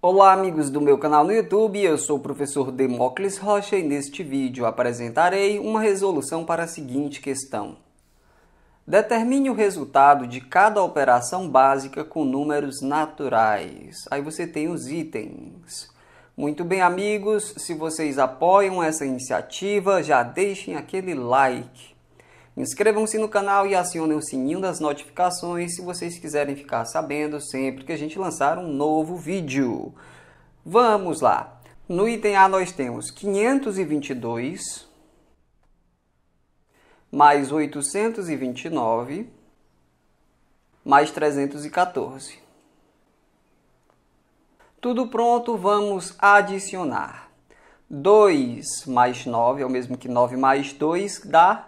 Olá amigos do meu canal no YouTube, eu sou o professor Demócles Rocha e neste vídeo apresentarei uma resolução para a seguinte questão. Determine o resultado de cada operação básica com números naturais. Aí você tem os itens. Muito bem amigos, se vocês apoiam essa iniciativa, já deixem aquele like. Inscrevam-se no canal e acionem o sininho das notificações se vocês quiserem ficar sabendo sempre que a gente lançar um novo vídeo. Vamos lá! No item A nós temos 522 mais 829 mais 314. Tudo pronto, vamos adicionar. 2 mais 9 é o mesmo que 9 mais 2, dá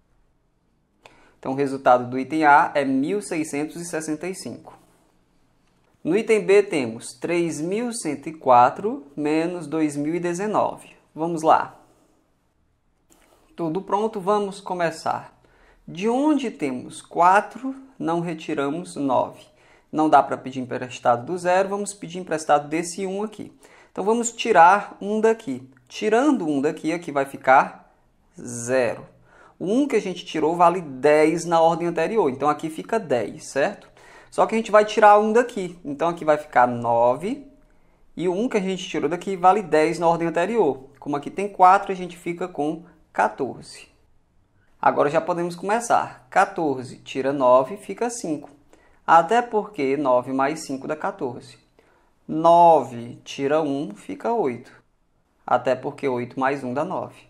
Então, o resultado do item A é 1.665. No item B temos 3.104 menos 2.019. Vamos lá. Tudo pronto, vamos começar. De onde temos 4, não retiramos 9. Não dá para pedir emprestado do zero, vamos pedir emprestado desse 1 aqui. Então vamos tirar um daqui. Tirando um daqui, aqui vai ficar zero. 1 que a gente tirou vale 10 na ordem anterior, então aqui fica 10, certo? Só que a gente vai tirar 1 daqui, então aqui vai ficar 9, e o 1 que a gente tirou daqui vale 10 na ordem anterior. Como aqui tem 4, a gente fica com 14. Agora já podemos começar. 14 tira 9, fica 5. Até porque 9 mais 5 dá 14. 9 tira 1, fica 8. Até porque 8 mais 1 dá 9.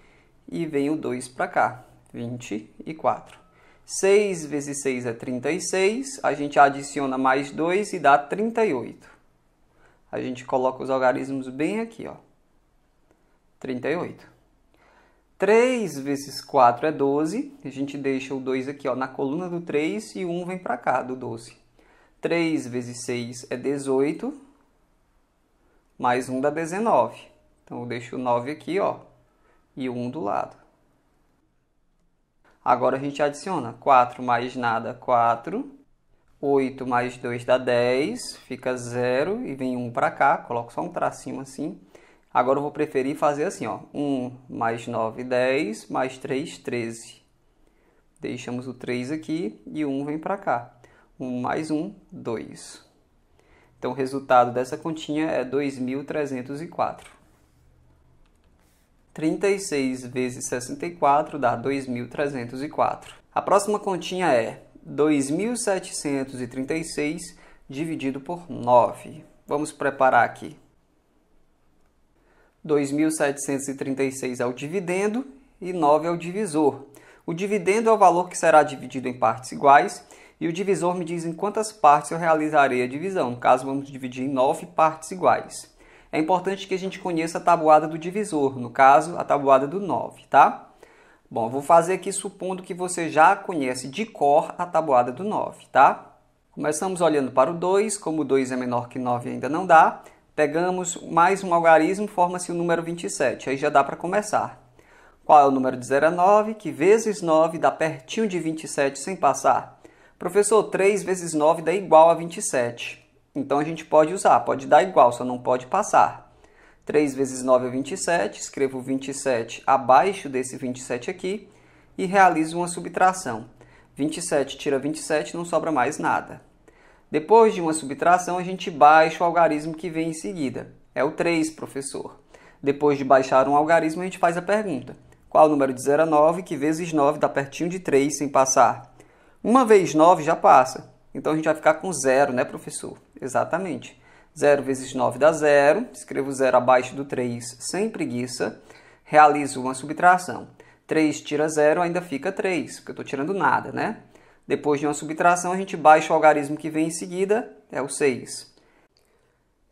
e vem o 2 para cá, 24. 6 vezes 6 é 36, a gente adiciona mais 2 e dá 38. A gente coloca os algarismos bem aqui, ó. 38. 3 vezes 4 é 12, a gente deixa o 2 aqui ó, na coluna do 3 e 1 vem para cá, do 12. 3 vezes 6 é 18, mais 1 dá 19. Então eu deixo o 9 aqui, ó, e o um do lado. Agora a gente adiciona 4 mais nada, 4. 8 mais 2 dá 10, fica 0 e vem 1 para cá, coloco só um tracinho assim. Agora eu vou preferir fazer assim, ó, 1 mais 9, 10, mais 3, 13. Deixamos o 3 aqui e 1 vem para cá. 1 mais 1, 2. Então o resultado dessa continha é 2.304. 36 vezes 64 dá 2.304. A próxima continha é 2.736 dividido por 9. Vamos preparar aqui. 2.736 é o dividendo e 9 é o divisor. O dividendo é o valor que será dividido em partes iguais e o divisor me diz em quantas partes eu realizarei a divisão. No caso, vamos dividir em 9 partes iguais é importante que a gente conheça a tabuada do divisor, no caso, a tabuada do 9, tá? Bom, vou fazer aqui supondo que você já conhece de cor a tabuada do 9, tá? Começamos olhando para o 2, como o 2 é menor que 9 ainda não dá, pegamos mais um algarismo, forma-se o número 27, aí já dá para começar. Qual é o número de 0 a 9? Que vezes 9 dá pertinho de 27 sem passar. Professor, 3 vezes 9 dá igual a 27. Então a gente pode usar, pode dar igual, só não pode passar. 3 vezes 9 é 27, escrevo 27 abaixo desse 27 aqui e realizo uma subtração. 27 tira 27, não sobra mais nada. Depois de uma subtração, a gente baixa o algarismo que vem em seguida. É o 3, professor. Depois de baixar um algarismo, a gente faz a pergunta. Qual o número de 0 a 9, que vezes 9 dá pertinho de 3 sem passar? Uma vez 9 já passa. Então a gente vai ficar com 0, né, professor? Exatamente. 0 vezes 9 dá 0. Escrevo 0 abaixo do 3 sem preguiça. Realizo uma subtração. 3 tira 0, ainda fica 3, porque eu estou tirando nada, né? Depois de uma subtração, a gente baixa o algarismo que vem em seguida, é o 6.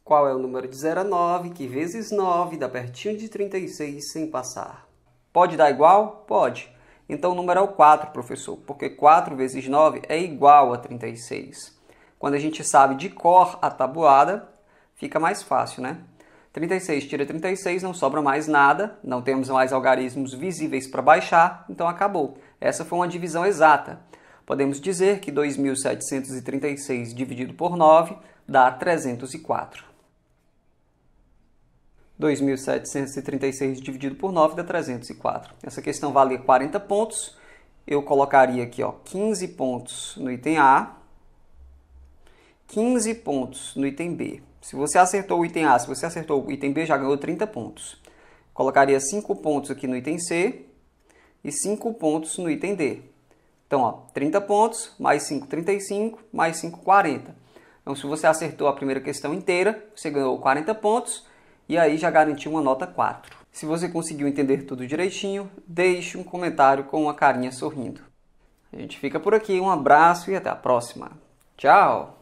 Qual é o número de 0 a 9, que vezes 9 dá pertinho de 36 sem passar? Pode dar igual? Pode. Então o número é o 4, professor, porque 4 vezes 9 é igual a 36. Quando a gente sabe de cor a tabuada, fica mais fácil, né? 36 tira 36, não sobra mais nada, não temos mais algarismos visíveis para baixar, então acabou. Essa foi uma divisão exata. Podemos dizer que 2.736 dividido por 9 dá 304. 2.736 dividido por 9 dá 304. Essa questão valia 40 pontos. Eu colocaria aqui ó, 15 pontos no item A, 15 pontos no item B. Se você acertou o item A, se você acertou o item B, já ganhou 30 pontos. Colocaria 5 pontos aqui no item C e 5 pontos no item D. Então, ó, 30 pontos, mais 5, 35, mais 5, 40. Então, se você acertou a primeira questão inteira, você ganhou 40 pontos e aí já garantiu uma nota 4. Se você conseguiu entender tudo direitinho, deixe um comentário com uma carinha sorrindo. A gente fica por aqui, um abraço e até a próxima. Tchau!